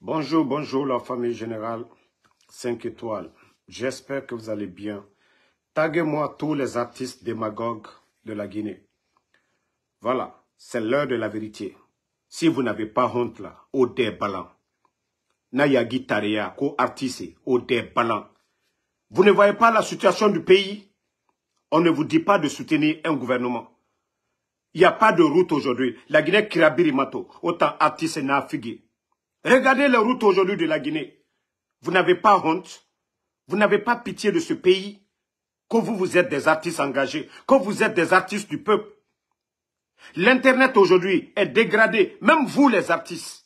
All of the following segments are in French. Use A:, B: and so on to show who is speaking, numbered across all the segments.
A: Bonjour, bonjour la famille générale 5 étoiles. J'espère que vous allez bien. Taguez-moi tous les artistes démagogues de la Guinée. Voilà, c'est l'heure de la vérité. Si vous n'avez pas honte là, au déballant. Naya Guitaria, co-artiste, au déballant. Vous ne voyez pas la situation du pays On ne vous dit pas de soutenir un gouvernement. Il n'y a pas de route aujourd'hui. La Guinée Kirabirimato, autant artiste n'a figué. Regardez la route aujourd'hui de la Guinée. Vous n'avez pas honte. Vous n'avez pas pitié de ce pays. Quand vous, vous êtes des artistes engagés. Quand vous êtes des artistes du peuple. L'Internet aujourd'hui est dégradé. Même vous, les artistes.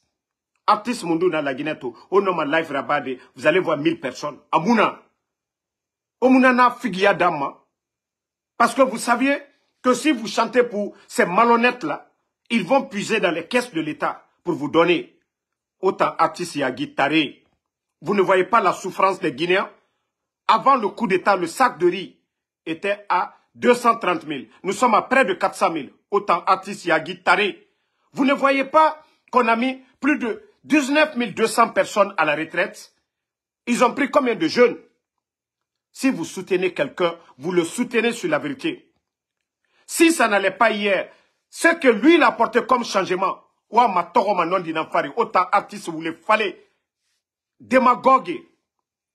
A: Artistes Mundou dans la Guinée, au nom de Rabade, vous allez voir 1000 personnes. Amouna. Omunana Dama, Parce que vous saviez que si vous chantez pour ces malhonnêtes-là, ils vont puiser dans les caisses de l'État pour vous donner autant artiste Yagi, Taré, Vous ne voyez pas la souffrance des Guinéens Avant le coup d'État, le sac de riz était à 230 000. Nous sommes à près de 400 000. Autant artistes Yagi, Taré, Vous ne voyez pas qu'on a mis plus de 19 200 personnes à la retraite Ils ont pris combien de jeunes Si vous soutenez quelqu'un, vous le soutenez sur la vérité. Si ça n'allait pas hier, ce que lui a apporté comme changement, wa ma ma nɔn dina fari artiste demagogue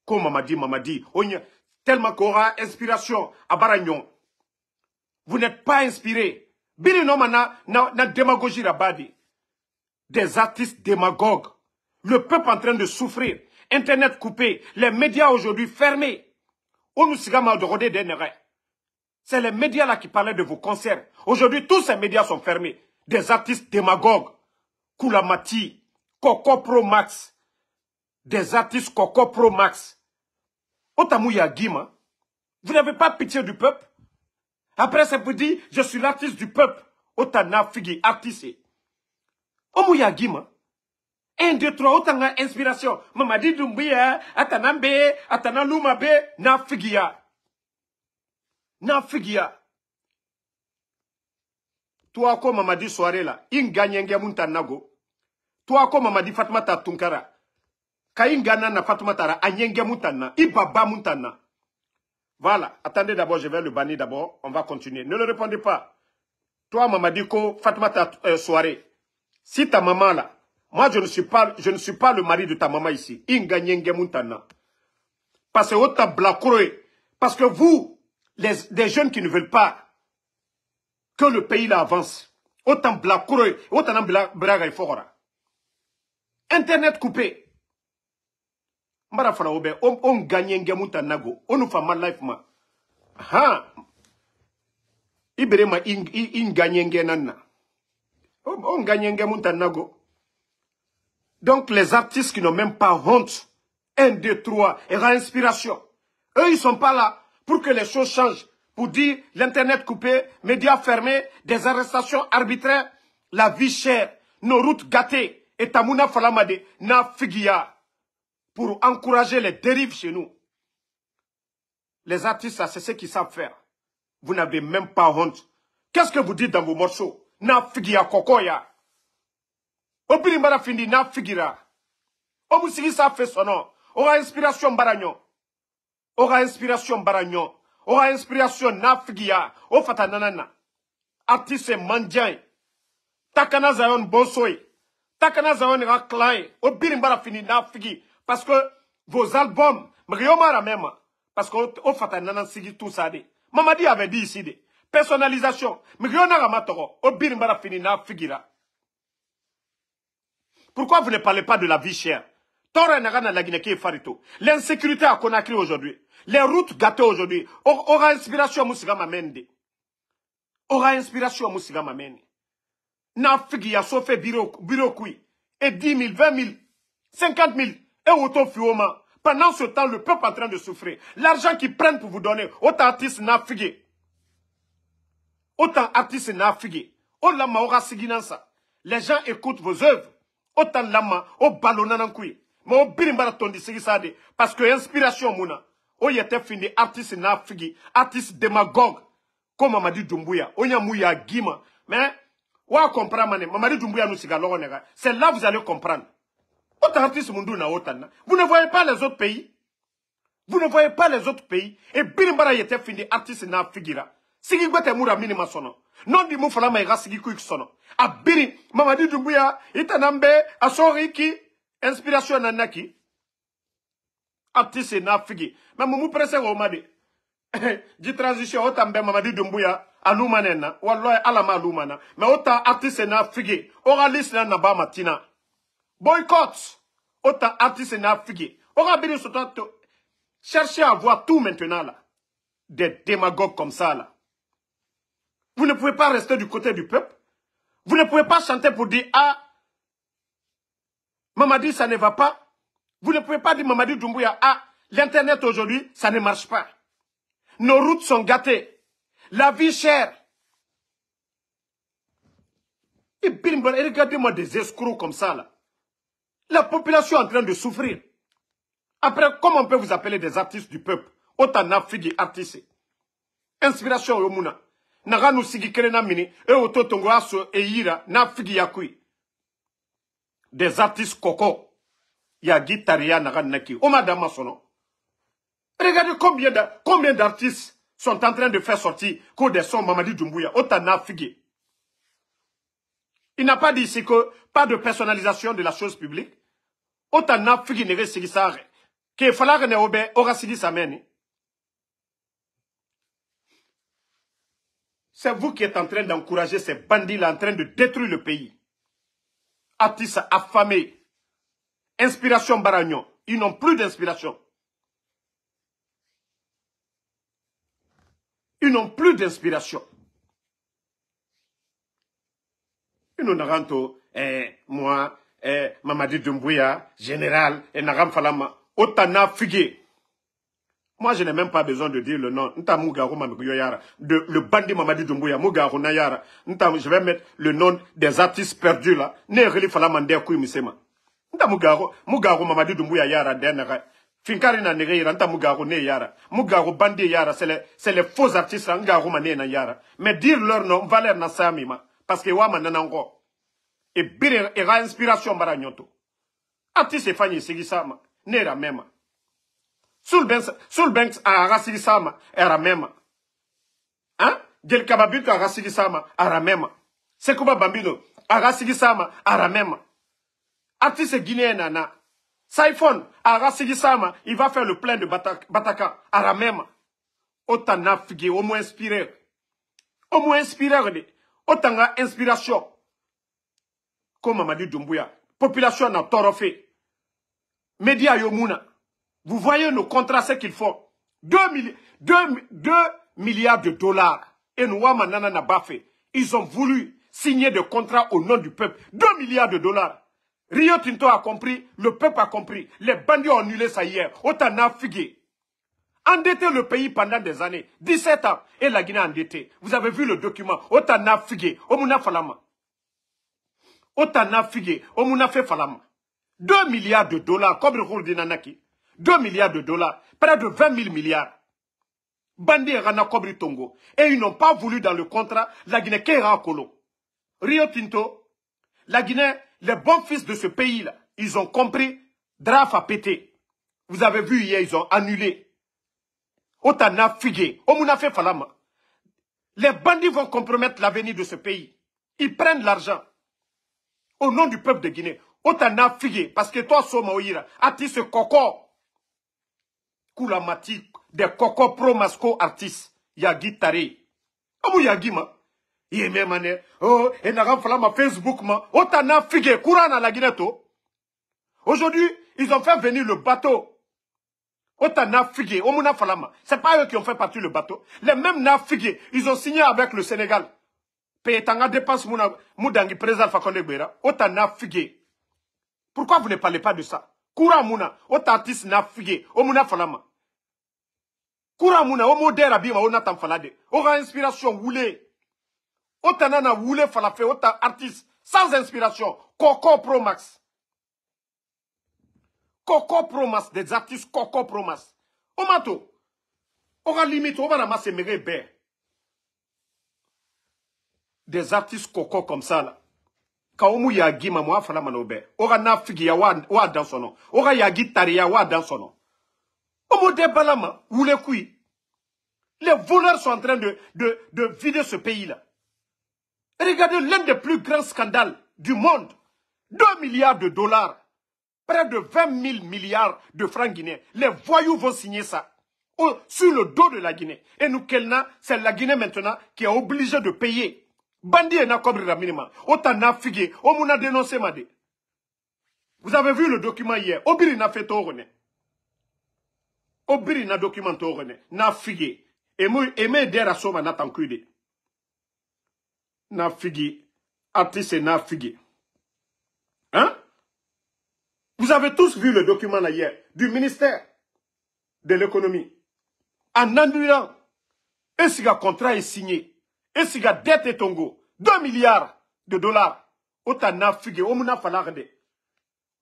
A: ko mamadi mamadi on tellement qu'on aura inspiration à baragnon vous n'êtes pas inspiré bini y na démagogie la des artistes démagogues le peuple en train de souffrir internet coupé les médias aujourd'hui fermés on nous c'est les médias là qui parlaient de vos concerts aujourd'hui tous ces médias sont fermés des artistes démagogues Koulamati, Coco Pro Max, des artistes Coco Pro Max. Otamouya Guima, vous n'avez pas pitié du peuple Après, ça vous dit, je suis l'artiste du peuple. Otana Figi, artiste. Omouya gima. 1, 2, 3, otanga inspiration. Mamadi Doumbia, Atanambe, Atanalumabe, na Nafigia. Toi, ko mamadi soare là, là? gagne go. Toi, toi nago ko mamadi ta tunkara ka na fatma ra Voilà. Attendez d'abord, je vais le bannir d'abord. On va continuer. Ne le répondez pas. Toi, Mamadi Ko, Fatma ta euh, soirée. Si ta maman là, moi je ne suis pas, je ne suis pas le mari de ta maman ici. Inga mutana. Parce que Parce que vous, les, des jeunes qui ne veulent pas que le pays avance. Autant e Internet coupé. Mbara fara on on, on gagne à on nous fait mal life ma. Ha! ma in, gagne On, on gagne un Donc les artistes qui n'ont même pas honte, 1, 2, 3, et inspiration. Eux, ils sont pas là pour que les choses changent pour dire l'Internet coupé, médias fermés, des arrestations arbitraires, la vie chère, nos routes gâtées, et Tamouna Falamade, na figia, pour encourager les dérives chez nous. Les artistes, c'est ce qu'ils savent faire. Vous n'avez même pas honte. Qu'est-ce que vous dites dans vos morceaux Na figia kokoya. Opini fini na figira. Omusigi ça fait son nom. Aura inspiration baragnon. Aura inspiration baragno. Oh, inspiration n'a Oh, o fata artiste mandiya takana zayon bonsoi. takana zayon raklai. clan o fini n'a parce que vos albums m'riomara même. parce que o fata nana sigi tout ça mamadi avait dit ici personnalisation M'riomara matoro. n'a ka fini n'a pourquoi vous ne parlez pas de la vie chère l'insécurité à Conakry aujourd'hui les routes gâtées aujourd'hui aura inspiration à Moussiga Mende. aura inspiration à Moussiga Mamende. N'afigui a figiya bureau et 10 000, 20 000, 50 000 et autant fioma pendant ce temps le peuple est en train de souffrir l'argent qu'ils prennent pour vous donner autant artiste n'a figué autant artiste n'a figué oh, aura les gens écoutent vos œuvres autant lama au oh, ballonnanankui mon biri tondi sigisa parce que inspiration muna o oh, yete fini. artiste na figi artiste demagogue ko mamadi dumbuya o oh, muya gima mais wa comprendre mané mamadi dumbuya nous siga logo c'est là vous allez comprendre autre artiste mundu na otana vous ne voyez pas les autres pays vous ne voyez pas les autres pays et biri mbara yete fini. artiste na figira sigi gbete mura mini sono non di mu ma mai ga sigi a ah, biri mamadi dumbuya itanambe asori ki inspiration na naki artiste na figi me prese presse wo transition o tambe mamadi dumbuya alumanena wallahi ala ma alumana me o ta artiste na figi Ora ga na ba matina boycott o ta artiste na figi o ga biri soto chercher à voir tout maintenant là des démagogues comme ça là vous ne pouvez pas rester du côté du peuple vous ne pouvez pas chanter pour dire ah Mamadi, ça ne va pas. Vous ne pouvez pas dire Mamadi Doumbouya, ah, l'Internet aujourd'hui, ça ne marche pas. Nos routes sont gâtées. La vie chère. Et regardez-moi des escrocs comme ça, là. La population est en train de souffrir. Après, comment on peut vous appeler des artistes du peuple Autant n'a artiste artistes. Inspiration Yomuna. Naganu Sigi Kerena Mini, et Ototongo Eira, n'a yakui des artistes coco. Yagi Taria Naganaki. Madame Sono. Regardez combien d'artistes sont en train de faire sortir que des sons Mamadi Doumbouya. Otana Figue. Il n'a pas dit ici que pas de personnalisation de la chose publique. Otana Figue Nere Sigisare. Que Falare signé sa mène. C'est vous qui êtes en train d'encourager ces bandits-là en train de détruire le pays artistes affamés. Inspiration Baragnon. Ils n'ont plus d'inspiration. Ils n'ont plus d'inspiration. Ils n'ont rien moi, eh, Mamadi Dumbuya, général, et Naram Falama, Otana Figué. Moi, je n'ai même pas besoin de dire le nom. De, le bandit Mamadi Doumbouya, Nayara. Je vais mettre le nom des artistes perdus là. Ne relief la kui misema. Nta Mugaro, Mugaro Mamadi Doumbouya Yara Denaga. Finkari na nere yara, nta Mugaro ne yara. yara, c'est les, faux artistes n'ga Ngaro na yara. Mais dire leur nom, Valer na samima. Parce que wama nanango. Et bire, et inspiration bara nyoto. Artiste Fanny Sigisama, nera mema sul banks a à sa hein Del kababito a rasigi sa ma même. bambino a rasigi sa ma ara artiste guinéen nana Siphon a il va faire le plein de bataka n'a ramema otana au omo inspiré moins inspiré on otanga inspiration comme dit Doumbouya population na torofe média yomuna vous voyez nos contrats, ce qu'ils font. 2, milliards de dollars. Et Nouama Nana baffé. ils ont voulu signer des contrats au nom du peuple. 2 milliards de dollars. Rio Tinto a compris, le peuple a compris. Les bandits ont annulé ça hier. Otana Figué. Endetté le pays pendant des années. 17 ans. Et la Guinée endetté. Vous avez vu le document. Otana Figué. Omuna Falama. Otana Figué. fait Falama. 2 milliards de dollars. Comme le nanaki. 2 milliards de dollars, près de 20 000 milliards. Bandi et Rana Kobri Et ils n'ont pas voulu dans le contrat la Guinée Kéra Kolo. Rio Tinto, la Guinée, les bons fils de ce pays-là, ils ont compris, Draf a pété. Vous avez vu hier, ils ont annulé. Otana Figé, fait Falama. Les bandits vont compromettre l'avenir de ce pays. Ils prennent l'argent. Au nom du peuple de Guinée. Otana figué. parce que toi, Soma Oira, tu ce coco. Koulamati, des Koko Pro Masco artistes, Yagi Tare. Amu Yagima, ma. Yeme mané oh, et n'a fala ma Facebook ma, otana figé courant à la Guineto. Oh. Aujourd'hui, ils ont fait venir le bateau. Otana n'a omuna falama. C'est pas eux qui ont fait partir le bateau. Les mêmes na figué. ils ont signé avec le Sénégal. Payetanga dépense mouna, moudangi président Fakonde Gbera. Otana figé Pourquoi vous ne parlez pas de ça? Koura mouna, otatis na n'a omuna falama kura muna na o modèle abima, o natan falade. inspiration woule. o tanana, woule wule fala fe artiste sans inspiration coco pro max coco pro max des artistes coco pro max o mato. to limite o bana ma se mege des artistes coco comme ça là ka ou y'a moi, a fala mana o n'a figi, ya a dan sɔnɔ Aura y'a tariya wa a Balama, ou les voleurs sont en train de, vider ce pays-là. Regardez l'un des plus grands scandales du monde. 2 milliards de dollars, près de 20 000 milliards de francs guinéens. Les voyous vont signer ça sur le dos de la Guinée. Et nous, c'est la Guinée maintenant qui est obligée de payer. Bandi n'a la minima. Autant n'a figué. On m'a dénoncé, Vous avez vu le document hier. Obiri fait obiri na document rené, na figi emu eme dera soma na tankuide na figi artiste na figi hein vous avez tous vu le document hier du ministère de l'économie en annulant et si contrat est signé et si dette est tongo 2 milliards de dollars autant na figi au falagde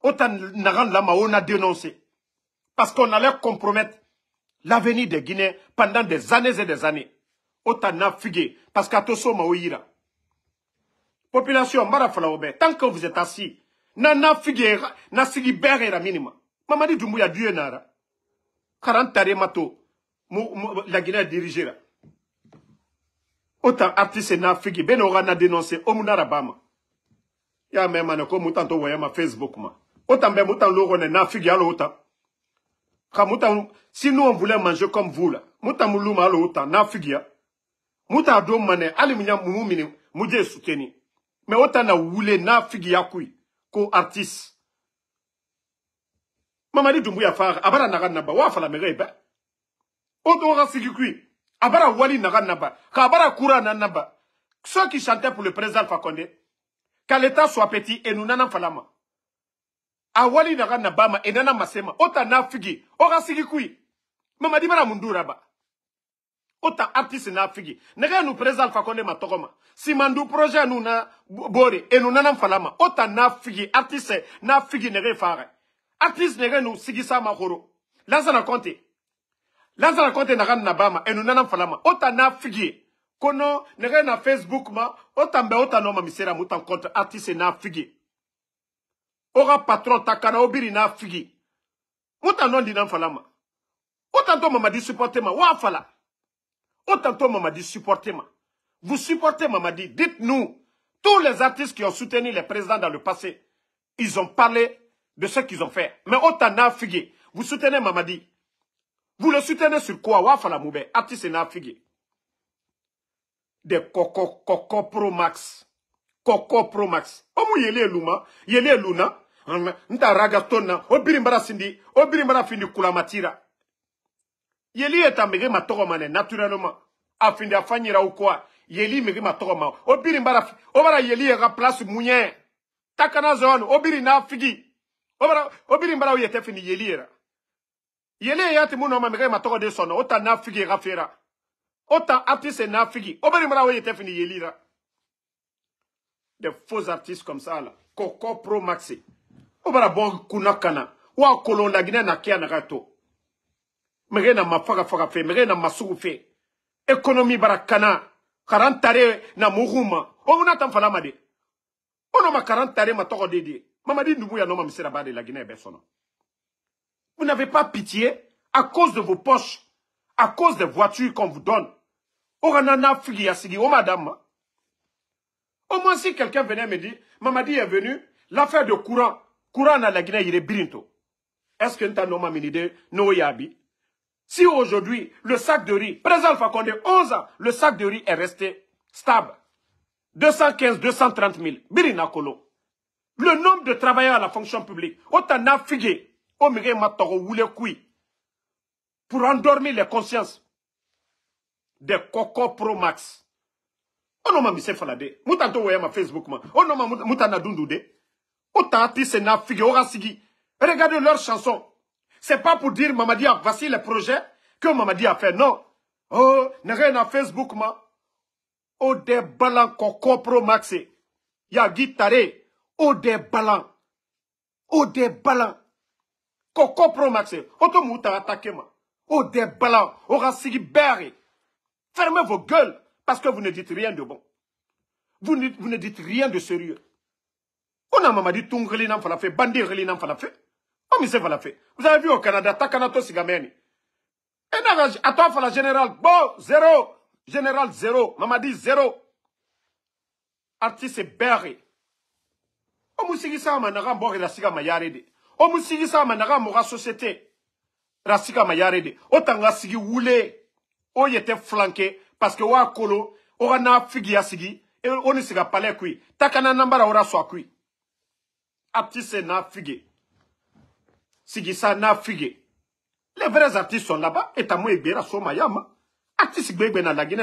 A: autant nagan lama on a dénoncé parce qu'on allait compromettre l'avenir des Guinéens pendant des années et des années. n'a figé parce qu'à Toso Maouira. Population, tant que vous êtes assis, n'a Nana figue, Nasigi la minima. dit à Dieu Nara. 40 mato, la Guinée dirigera. Autant artiste na figé, ben aura dénoncé, Il y a même, comme autant to ma Facebook ma. Autant ben autant l'eau, on est na figé à si nous on voulait manger comme vous là, mutamu malo na figia, muta do mane aliminya mumini muje souteni. Mais autant na wule na figia kui ko artiste. Mamadi ya far abara naga naba wa fala mereba. Autant ra abara wali naga naba, ka abara kura na naba. Ceux qui chantaient pour le président Fakonde, qu'à l'État soit petit et nous n'en falama. awali na ga na bama enana masema ota na figi oga sigi kui mama di bara mundura ba ota artiste na figi na ga nu president fa konde matogoma simandu projet nu na bore enu nana falama ota na figi artiste na figi ne ga e fara artiste ne ga nu sigi sa ma horo lazana konte lazana konte na ga na bama enu nana falama ota na figi kono ne ga na facebook ma ota mbe ota no ma misera mutan contre artiste na figi aura patron Takana obiri n'a figi Autant tantɔ ndina n fala ma mamadi supporte ma wa fala o tantɔ mamadi supportez ma vous supportez mamadi dites nous tous les artistes qui ont soutenu les présidents dans le passé ils ont parlé de ce qu'ils ont fait mais autant n'a figi vous soutenez mamadi vous le soutenez sur quoi wa fala moube artiste n'a figi des coco coco pro max coco pro max o est luma Yele luna on tonna o biri mbara sindi mbara findi kulamatira yeli ye ta mege matɔgɔma nɛ naturɛlɛma a findi yeli mege matɔgɔma Obirimbarafi obara mbara yeli ya ka plasi takana zone o n'a figi o mbara findi yeli era yeli yati mun nɔma mege matɔgɔ de sɔnna Ota ta n'a figi ye artiste n'a figi o mbara findi yeli era des faux artistes comme ça là Coco Pro Maxi o bara kunakana. wa kolonda laginɛ na kia naga to mege na mafaga faga fe mege na masugu fe ekonomi barakana. kana na muhuma ouna tam fala made. ono ma karan tare ma tɔgɔ de mamadi ndubu ya no ma misira ba de laginɛ vous n'avez pas pitié à cause de vos poches à cause des voitures qu'on vous donne o kana fili figi ya sigi o ma au moins si quelqu'un venait me dire mamadi est venu l'affaire de courant courant dans la Guinée, il est brinto. Est-ce que nous avons une idée Nous Si aujourd'hui, le sac de riz, présent Fakonde, 11 ans, le sac de riz est resté stable. 215, 230 000. Birina Kolo. Le nombre de travailleurs à la fonction publique, autant n'a figué, au milieu pour endormir les consciences des coco pro max. On m'a mis falade. Moutanto ma Facebook ma. On m'a moutana Autant Sénat, Figueroa Sigi. Regardez leurs chansons. C'est pas pour dire Mamadi voici les projets que Mamadi a fait. Non. Oh, n'a rien à Facebook, ma. Oh, des ballons qu'on pro maxé. Y'a guitare. Oh, des ballons. Oh, des ballons. Qu'on pro maxé. Autant mouta attaqué, ma. Oh, des ballons. Oh, Rassigi Fermez vos gueules parce que vous ne dites rien de bon. vous ne dites rien de sérieux. On a Mamadi Tung Relinan Falafé, Bandi Relinan Falafé. On me Falafé. Vous avez vu au Canada, Takanato Sigameni. Et n'a attends Fala Général, bon, zéro. Général, zéro. Mamadi, zéro. Artiste Berry. On me dit ça, Manaram la Siga Mayarede. On me dit ça, Manaram Mora Société. La Mayarede. Autant la Sigi Woulé. On était flanqué. Parce que Wakolo, on a figi à Sigi. Et on ne s'est pas parlé Takana Nambara, on ora soit cuit artiste n'a n'a figé. Les vrais artistes sont là-bas. Et et sont Mayama. Artistes la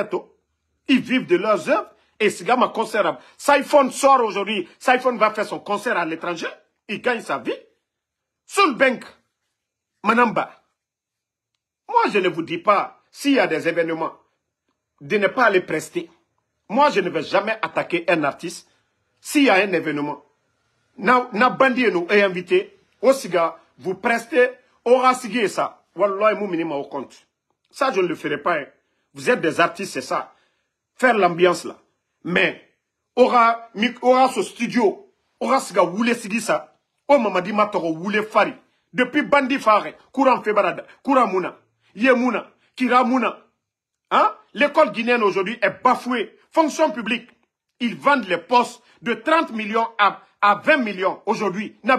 A: Ils vivent de leurs œuvres. Et Sigama concert. Siphon sort aujourd'hui. Siphon va faire son concert à l'étranger. Il gagne sa vie. Soul Bank. Manamba. Moi, je ne vous dis pas, s'il y a des événements, de ne pas les prester. Moi, je ne vais jamais attaquer un artiste s'il y a un événement na, bandi nous est eh, invité, au vous prestez, aura et ça. Wallah, au compte. Ça, je ne le ferai pas. Hein. Vous êtes des artistes, c'est ça. Faire l'ambiance là. Mais, aura, aura ce studio, aura siga voulait sigi ça. O oh, mamadi matoro voulez fari. Depuis bandi fare, courant febarada, courant mouna, yemouna kira mouna. Hein? L'école guinéenne aujourd'hui est bafouée. Fonction publique. Ils vendent les postes de 30 millions à à 20 millions aujourd'hui na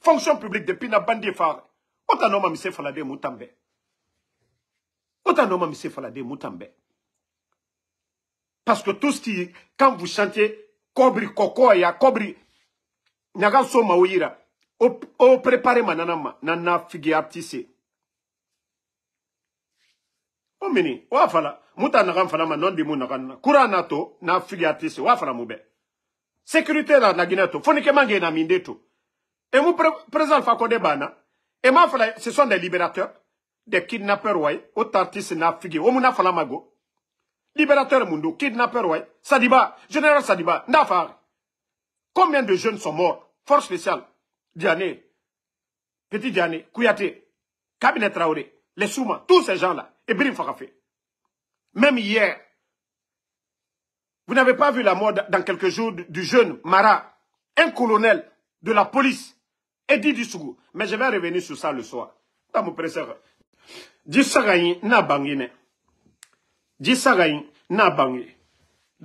A: fonction publique depuis na bandi fare otanoma mise falade mutambe otanoma mise falade moutambe. parce que tout ce qui quand vous chantez kobri ya, kobri naga so oyira au au préparer mananama nana figi artiste o mini wa fala muta naga fala ma non de naga na kura na to na figi artiste wa fala sécurité dans la Guinée to faut que na minde et mon président Fakodebana. Bana et ma ce sont des libérateurs des kidnappeurs way autartis na figi o mona fala mago libérateur mundo kidnappeur ouais, Sadiba général Sadiba n'afari, combien de jeunes sont morts force spéciale Diané Petit Diané Kouyaté Cabinet Traoré les Souma tous ces gens là et Brim Fakafé même hier vous n'avez pas vu la mort dans quelques jours du jeune Mara, un colonel de la police, du Dissougou. Mais je vais revenir sur ça le soir. Dans mon préserve. n'a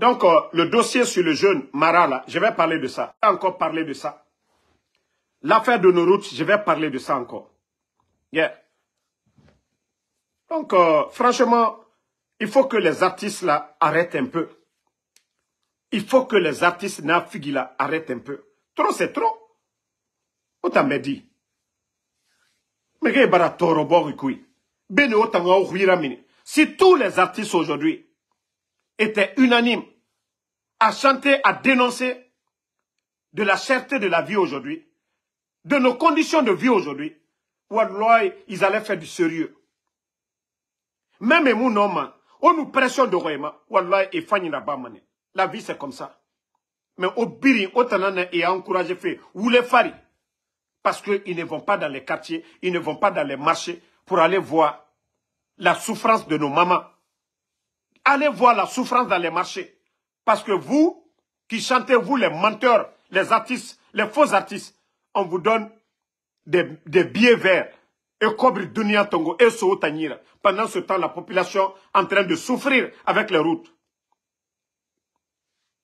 A: Donc, euh, le dossier sur le jeune Mara, je vais parler de ça. Je vais encore parler de ça. L'affaire de nos je vais parler de ça encore. Yeah. Donc, euh, franchement, il faut que les artistes, là, arrêtent un peu il faut que les artistes na arrêtent un peu. Trop, c'est trop. Autant me dit. Mais que Si tous les artistes aujourd'hui étaient unanimes à chanter, à dénoncer de la cherté de la vie aujourd'hui, de nos conditions de vie aujourd'hui, ils allaient faire du sérieux. Même nous, on nous pressionne de Wallah, et Fanny Nabamane. La vie, c'est comme ça. Mais au Biri, au Tanana et encourager fait, ou les fari. Parce qu'ils ne vont pas dans les quartiers, ils ne vont pas dans les marchés pour aller voir la souffrance de nos mamans. Allez voir la souffrance dans les marchés. Parce que vous, qui chantez, vous, les menteurs, les artistes, les faux artistes, on vous donne des, billets verts. Et Dunia Tongo, et Pendant ce temps, la population est en train de souffrir avec les routes.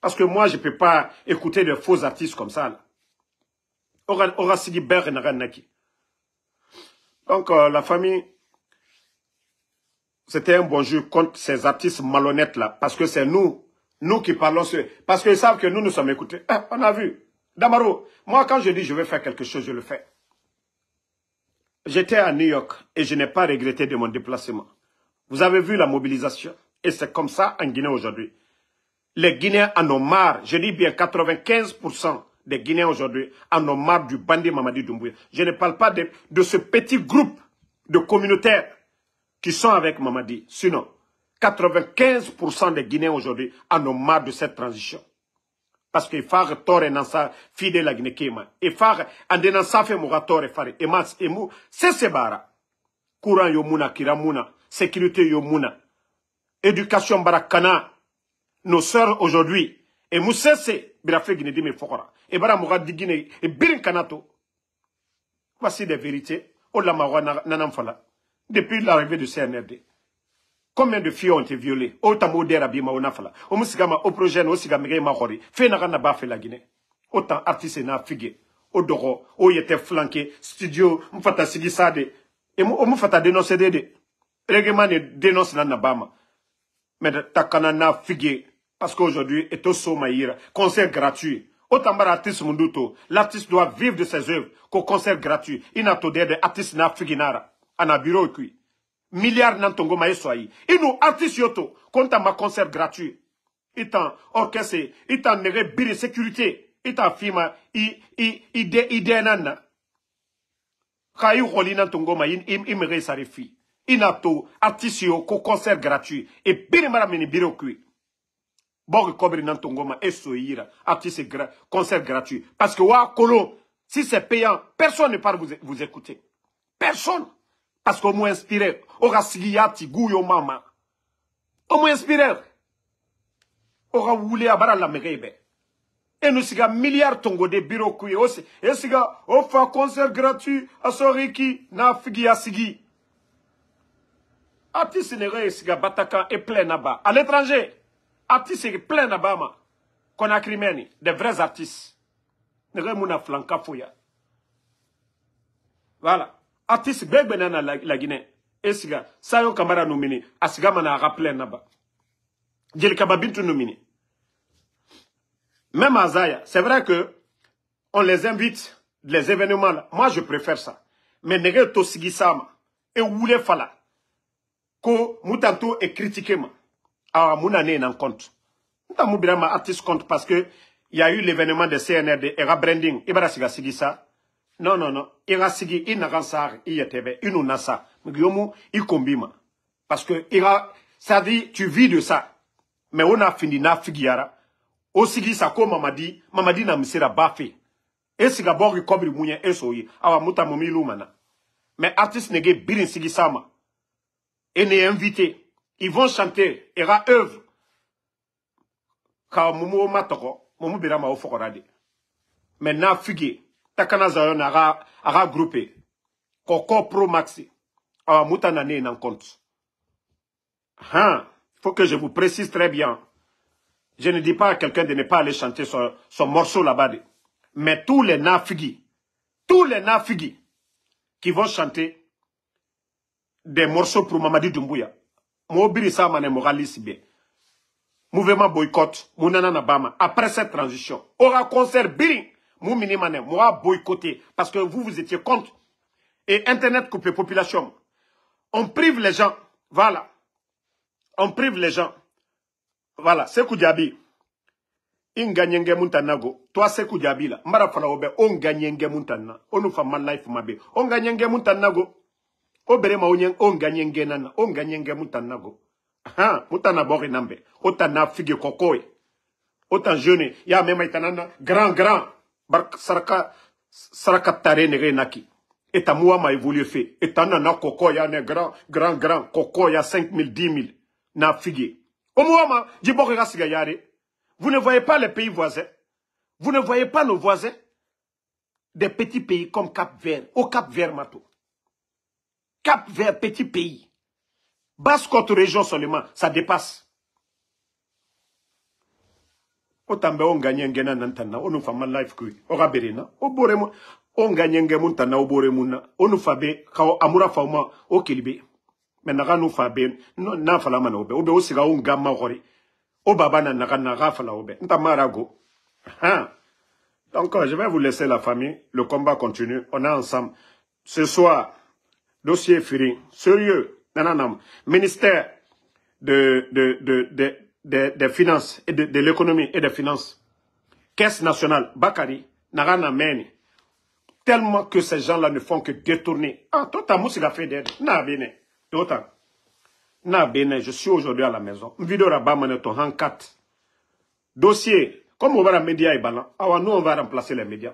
A: Parce que moi, je ne peux pas écouter de faux artistes comme ça. Donc, euh, la famille, c'était un bon jeu contre ces artistes malhonnêtes là. Parce que c'est nous, nous qui parlons. Parce qu'ils savent que nous, nous sommes écoutés. Ah, on a vu. Damaro, moi, quand je dis je vais faire quelque chose, je le fais. J'étais à New York et je n'ai pas regretté de mon déplacement. Vous avez vu la mobilisation et c'est comme ça en Guinée aujourd'hui. Les Guinéens en ont marre, je dis bien 95% des Guinéens aujourd'hui en ont marre du bandit Mamadi Doumbouya. Je ne parle pas de, de ce petit groupe de communautaires qui sont avec Mamadi. Sinon, 95% des Guinéens aujourd'hui en ont marre de cette transition. Parce que far tore nansa fidèle la Guinée kema. Et far ande nansa fait moratoire et faire. Et mas c'est c'est sebara. Courant yo mouna, kiramuna, sécurité yo éducation barakana, nos sœurs aujourd'hui, et Moussese, Birafé Guinedime Fokora, et Bara guiné, et Birin Kanato. Voici des vérités, Au oh Olamawa Nanamfala, depuis l'arrivée du CNRD. Combien de filles ont été violées Autant oh modèle Abima Onafala, au oh Moussigama, au projet au Sigamere Mahori, Fénarana Bafé la Guinée. Autant artistes n'a figué, au Doro, au était flanqué, studio, Mfata sade et Mfata dénoncé Dede. Règlement dénonce Nanabama. Mais Mais takanana figue parce qu'aujourd'hui est au ira. concert gratuit autant bara artiste munduto l'artiste doit vivre de ses œuvres qu'au concert gratuit ina de artiste na figinara ana bureau qui milliard nantongo tongo ma Il inu artiste yoto konta ma concert gratuit itan orchestre itan nege de sécurité itan fima i i ide ide nana kai rolina tongo ma in imere sarifi inato artiste concert gratuit et bien mara mini biri okui bogi kobri nan tongoma gra concert gratuit parce que wa kolo si c'est payant personne ne part vous, vous écouter personne parce qu'on m'a inspiré aura sigiyati guyo mama on m'a inspiré aura wule abara la nous enu siga milliard tongo de Et et ose esiga un concert gratuit asoriki na figi a sigi Artistes sénégal pas bataka est plein là-bas à l'étranger artiste plein là-bas ma Konakrimeni des vrais artistes nege mun na flanka fouya. voilà artiste la gbɛna na laginɛ e kamara numini a a plein là-bas jelikaba bintu numini même à Zaya, c'est vrai que on les invite, les événements là. Moi, je préfère ça. Mais n'est-ce pas et Oulé Fala ko mutanto e critiqué ma awa ah, mu na ne compte n ma artiste compte parce que il y a eu l'événement de CNR de ka branding i bara sigi ça non non non Ira ka sigi i nakan saari i yɛtɛ i nu parce que ira ça dit tu vis de ça mais on n'a fini n'a figiyara o sigi sa ko mama mamadi na misira ba e siga bɔ cobre kɔbiri mun e awa muta momi lumana. mais artiste nege birin sigi et les invité. Ils vont chanter, era œuvre. Ka mumu matoko, mumu birama au fokorade. Maintenant, fugue, takana zayon ara, ara groupé. Koko pro maxi. Awa ah, mutanane en compte. Hein, faut que je vous précise très bien. Je ne dis pas à quelqu'un de ne pas aller chanter son, son morceau là-bas. Mais tous les nafigis, tous les nafigis qui vont chanter, des morceaux pour Mamadi Doumbouya. ça sa mane moraliste. Mouvement boycott, après cette transition, aura concert biri, mou minimane, a boycotté, parce que vous, vous étiez contre. Et Internet coupé population. On prive les gens. Voilà. On prive les gens. Voilà. C'est kujabi. inganyenge nyenge muntanago. Toi c'est Diaby là. Mbara On obe. Onga nyenge muntana. Onufa mal life mabe. On muntanago onye onganye nana onganye nge mutanago aha mutana bori nambe otana figue kokoy otan jeune ya même itanana grand grand bar saraka saraka tare nege naki eta muwa ma évolué fait etana na koko ya ne grand grand grand koko ya 5000 10000 na di omuwama jiboko kasiga yare vous ne voyez pas les pays voisins vous ne voyez pas nos voisins des petits pays comme Cap Vert au Cap Vert mato cap vers petit pays. Basse côte région seulement, ça dépasse. otambe onganye On nantana fait mal life kui okaberena obore mu onganye nge on obore muna onufa be ka amura fa ma okilibe mena ga nufa be no, na fala mana obe obe osiga onga ma gore o na naga na ga fala obe ntamara go ha ah, ah. donc euh, je vais vous laisser la famille le combat continue on est ensemble ce soir dossier firi sérieux nananam ministère de de de de des finances et de, de l'économie et des finances caisse nationale Bakari narana tellement que ces gens-là ne font que détourner ah tota a fait d'aide na bene tota na je suis aujourd'hui à la maison vidora maneton, en 4, dossier comme on va la média et balan ah, nous on va remplacer les médias